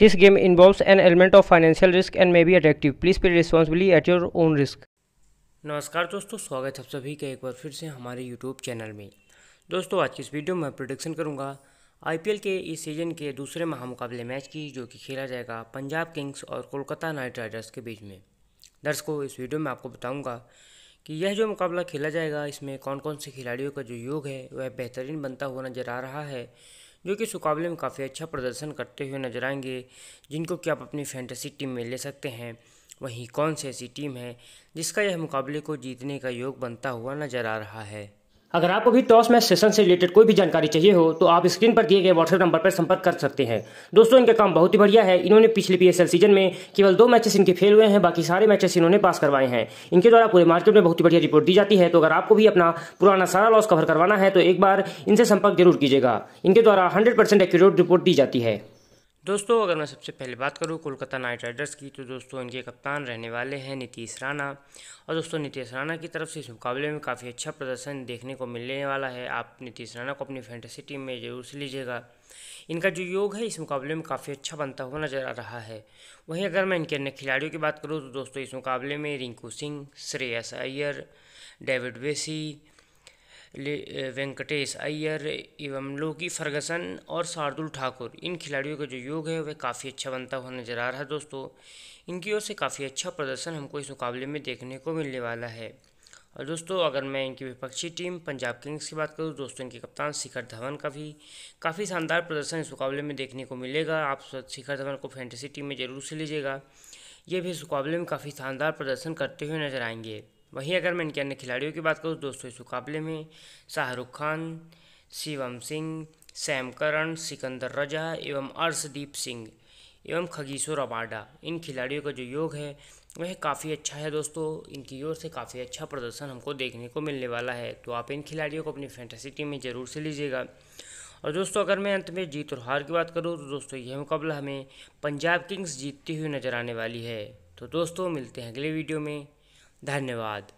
this game involves an element of financial risk and may be attractive please play responsibly at your own risk नमस्कार दोस्तों स्वागत है आप सभी का एक बार फिर से हमारे YouTube चैनल में दोस्तों आज की इस वीडियो में करूँगा आई करूंगा आईपीएल के इस सीजन के दूसरे महामुकाबले मैच की जो कि खेला जाएगा पंजाब किंग्स और कोलकाता नाइट राइडर्स के बीच में दर्शकों इस वीडियो में आपको बताऊँगा कि यह जो मुकाबला खेला जाएगा इसमें कौन कौन से खिलाड़ियों का जो योग है वह बेहतरीन बनता हुआ नजर आ रहा है जो कि इस मुकाबले में काफ़ी अच्छा प्रदर्शन करते हुए नजर आएंगे जिनको कि आप अपनी फैंटेसी टीम में ले सकते हैं वहीं कौन सी ऐसी टीम है जिसका यह मुकाबले को जीतने का योग बनता हुआ नजर आ रहा है अगर आपको भी टॉस मैच सेशन से रिलेटेड कोई भी जानकारी चाहिए हो तो आप स्क्रीन पर दिए गए व्हाट्सएप नंबर पर संपर्क कर सकते हैं दोस्तों इनका काम बहुत ही बढ़िया है इन्होंने पिछले पीएसएल सीजन में केवल दो मैचेस इनके फेल हुए हैं बाकी सारे मैचेस इन्होंने पास करवाए हैं इनके द्वारा पूरे मार्केट में बहुत ही बढ़िया रिपोर्ट दी जाती है तो अगर आपको भी अपना पुराना सारा लॉस कवर करवाना है तो एक बार इनसे संपर्क जरूर कीजिएगा इनके द्वारा हंड्रेड एक्यूरेट रिपोर्ट दी जाती है दोस्तों अगर मैं सबसे पहले बात करूं कोलकाता नाइट राइडर्स की तो दोस्तों इनके कप्तान रहने वाले हैं नीतीश राणा और दोस्तों नीतीश राणा की तरफ से इस मुकाबले में काफ़ी अच्छा प्रदर्शन देखने को मिलने वाला है आप नीतीश राणा को अपनी फैंटेसी टीम में जरूर से लीजिएगा इनका जो योग है इस मुकाबले में काफ़ी अच्छा बनता हुआ नजर आ रहा है वहीं अगर मैं इनके अन्य खिलाड़ियों की बात करूँ तो दोस्तों इस मुकाबले में रिंकू सिंह श्रेयस अय्यर डेविड वेसी वेंकटेश अय्यर एवं लोकी फर्गसन और शार्दुल ठाकुर इन खिलाड़ियों का जो योग है वह काफ़ी अच्छा बनता हुआ नज़र आ रहा है दोस्तों इनकी ओर से काफ़ी अच्छा प्रदर्शन हमको इस मुकाबले में देखने को मिलने वाला है और दोस्तों अगर मैं इनकी विपक्षी टीम पंजाब किंग्स की बात करूं दोस्तों इनके कप्तान शिखर धवन का भी काफ़ी शानदार प्रदर्शन इस मुकाबले में देखने को मिलेगा आप शिखर धवन को फैंटेसी टीम में जरूर से लीजिएगा ये भी इस मुकाबले में काफ़ी शानदार प्रदर्शन करते हुए नजर आएंगे वहीं अगर मैं इनके अन्य खिलाड़ियों की बात करूँ दोस्तों इस मुकाबले में शाहरुख खान शिवम सिंह सैम करण सिकंदर रजा एवं अर्शदीप सिंह एवं खगीश्वर अबाडा इन खिलाड़ियों का जो योग है वह काफ़ी अच्छा है दोस्तों इनकी ओर से काफ़ी अच्छा प्रदर्शन हमको देखने को मिलने वाला है तो आप इन खिलाड़ियों को अपनी फैंटेसी टीम में ज़रूर से लीजिएगा और दोस्तों अगर मैं अंत में जीत और हार की बात करूँ तो दोस्तों यह मुकाबला हमें पंजाब किंग्स जीतती हुई नज़र आने वाली है तो दोस्तों मिलते हैं अगले वीडियो में धन्यवाद